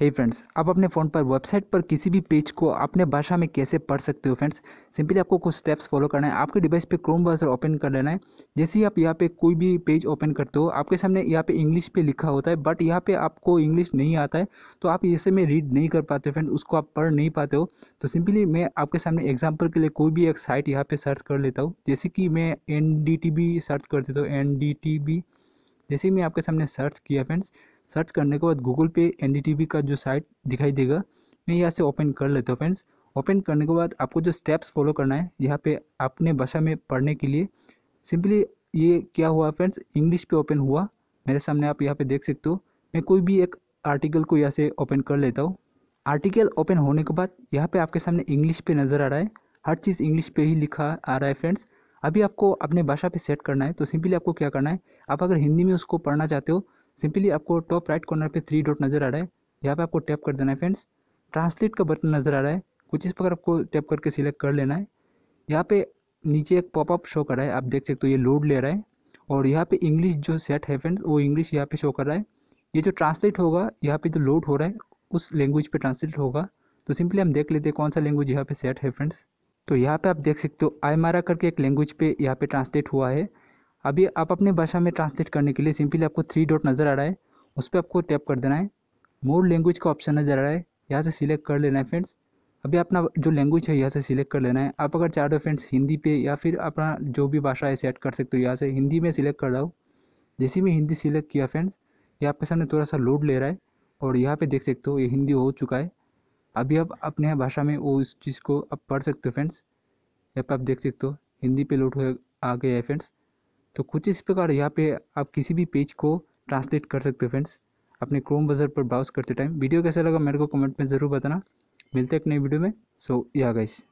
हे hey friends आप अपने phone पर वेबसाइट पर किसी भी पेज को अपने भाषा में कैसे पढ़ सकते हो फ्रेंड्स सिंपली आपको कुछ स्टेप्स फॉलो करना है आपके डिवाइस पे क्रोम ब्राउज़र ओपन कर लेना है जैसे ही आप यहाँ पे कोई भी पेज ओपन करते हो आपके सामने यहाँ पे इंग्लिश पे लिखा होता है बट यहाँ पे आपको इंग्लिश नहीं आता है तो आप इसे में रीड नहीं कर पाते फ्रेंड उसको आप पढ़ नहीं पाते हो तो सिंपली मैं आपके सामने एग्जाम्पल के लिए कोई भी एक साइट यहाँ पर सर्च कर लेता हूँ जैसे कि मैं एन सर्च कर देता हूँ एन जैसे मैं आपके सामने सर्च किया फ्रेंड्स सर्च करने के बाद गूगल पे एन का जो साइट दिखाई देगा मैं यहाँ से ओपन कर लेता हूँ फ्रेंड्स ओपन करने के बाद आपको जो स्टेप्स फॉलो करना है यहाँ पे अपने भाषा में पढ़ने के लिए सिंपली ये क्या हुआ फ्रेंड्स इंग्लिश पे ओपन हुआ मेरे सामने आप यहाँ पे देख सकते हो मैं कोई भी एक आर्टिकल को यहाँ से ओपन कर लेता हूँ आर्टिकल ओपन होने के बाद यहाँ पे आपके सामने इंग्लिश पे नज़र आ रहा है हर चीज़ इंग्लिश पे ही लिखा आ रहा है फ्रेंड्स अभी आपको अपने भाषा पर सेट करना है तो सिंपली आपको क्या करना है आप अगर हिंदी में उसको पढ़ना चाहते हो सिंपली आपको टॉप राइट कॉर्नर पे थ्री डॉट नज़र आ रहा है यहाँ पे आपको टैप कर देना है फ्रेंड्स ट्रांसलेट का बटन नज़र आ रहा है कुछ इस प्रकार आपको टैप करके सिलेक्ट कर लेना है यहाँ पे नीचे एक पॉपअप शो कर रहा है आप देख सकते हो ये लोड ले रहा है और यहाँ पे इंग्लिश जो सेट है फ्रेंड्स वो इंग्लिश यहाँ पे शो कर रहा है ये जो ट्रांसलेट होगा यहाँ पे जो लोड हो रहा है उस लैंग्वेज पे ट्रांसलेट होगा तो सिंपली हम देख लेते हैं कौन सा लैंग्वेज यहाँ पे सेट है फ्रेंड्स तो यहाँ पे आप देख सकते हो आई मारा करके एक लैंग्वेज पे यहाँ पे ट्रांसलेट हुआ है अभी आप अपने भाषा में ट्रांसलेट करने के लिए सिंपली आपको थ्री डॉट नज़र आ रहा है उस पर आपको टैप कर देना है मोर लैंग्वेज का ऑप्शन नज़र आ रहा है यहाँ से सिलेक्ट कर लेना है फ्रेंड्स अभी अपना जो लैंग्वेज है यहाँ से सिलेक्ट कर लेना है आप अगर चाहते हो फ्रेंड्स हिंदी पे या फिर अपना जो भी भाषा है सेट कर सकते हो यहाँ से हिंदी में सिलेक्ट कर रहा हूँ जैसे मैं हिंदी सिलेक्ट किया फ्रेंड्स ये आपके सामने थोड़ा सा लोड ले रहा है और यहाँ पे देख सकते हो ये हिंदी हो चुका है अभी आप अपने भाषा में वो उस चीज़ को आप पढ़ सकते हो फ्रेंड्स यहाँ पर आप देख सकते हो हिंदी पे लोड हो आ गया है फ्रेंड्स तो कुछ इस प्रकार यहाँ पे आप किसी भी पेज को ट्रांसलेट कर सकते हो फ्रेंड्स अपने क्रोम बजर पर ब्राउज करते टाइम वीडियो कैसा लगा मेरे को कमेंट में ज़रूर बताना मिलते हैं एक नई वीडियो में सो या गाइस